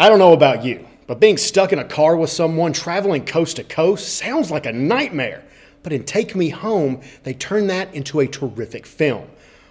I don't know about you, but being stuck in a car with someone traveling coast to coast sounds like a nightmare. But in Take Me Home, they turn that into a terrific film.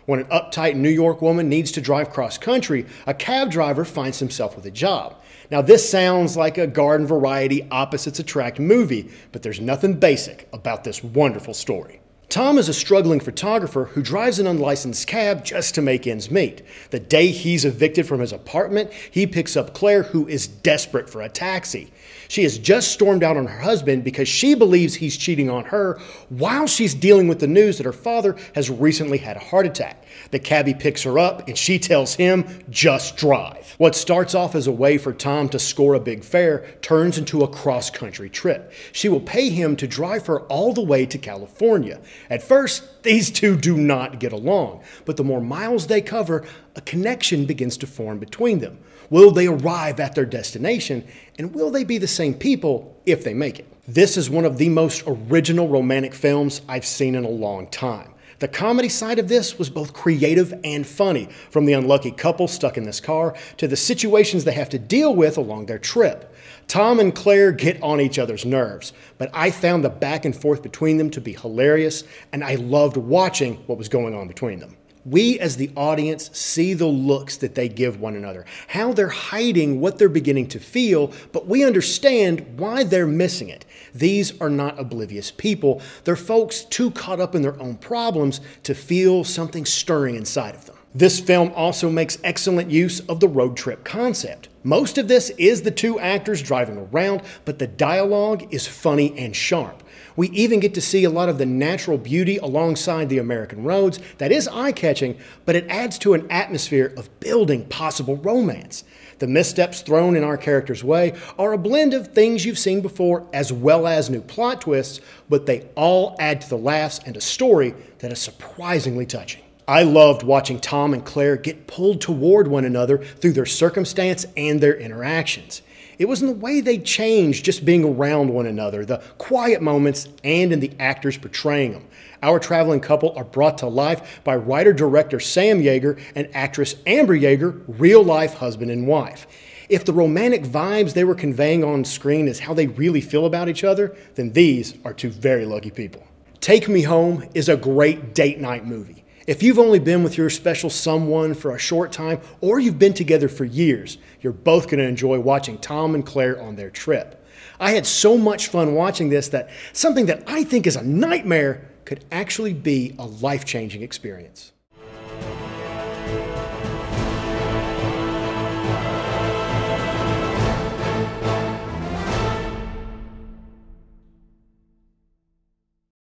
When an uptight New York woman needs to drive cross country, a cab driver finds himself with a job. Now, this sounds like a garden variety opposites attract movie, but there's nothing basic about this wonderful story. Tom is a struggling photographer who drives an unlicensed cab just to make ends meet. The day he's evicted from his apartment, he picks up Claire, who is desperate for a taxi. She has just stormed out on her husband because she believes he's cheating on her while she's dealing with the news that her father has recently had a heart attack. The cabbie picks her up and she tells him, just drive. What starts off as a way for Tom to score a big fare turns into a cross country trip. She will pay him to drive her all the way to California. At first, these two do not get along, but the more miles they cover, a connection begins to form between them. Will they arrive at their destination, and will they be the same people if they make it? This is one of the most original romantic films I've seen in a long time. The comedy side of this was both creative and funny, from the unlucky couple stuck in this car to the situations they have to deal with along their trip. Tom and Claire get on each other's nerves, but I found the back and forth between them to be hilarious, and I loved watching what was going on between them we as the audience see the looks that they give one another, how they're hiding what they're beginning to feel, but we understand why they're missing it. These are not oblivious people. They're folks too caught up in their own problems to feel something stirring inside of them. This film also makes excellent use of the road trip concept. Most of this is the two actors driving around, but the dialogue is funny and sharp. We even get to see a lot of the natural beauty alongside the American roads that is eye catching, but it adds to an atmosphere of building possible romance. The missteps thrown in our character's way are a blend of things you've seen before as well as new plot twists, but they all add to the laughs and a story that is surprisingly touching. I loved watching Tom and Claire get pulled toward one another through their circumstance and their interactions. It was in the way they changed just being around one another, the quiet moments, and in the actors portraying them. Our traveling couple are brought to life by writer director Sam Yeager and actress Amber Yeager, real life husband and wife. If the romantic vibes they were conveying on screen is how they really feel about each other, then these are two very lucky people. Take Me Home is a great date night movie. If you've only been with your special someone for a short time or you've been together for years, you're both going to enjoy watching Tom and Claire on their trip. I had so much fun watching this that something that I think is a nightmare could actually be a life changing experience.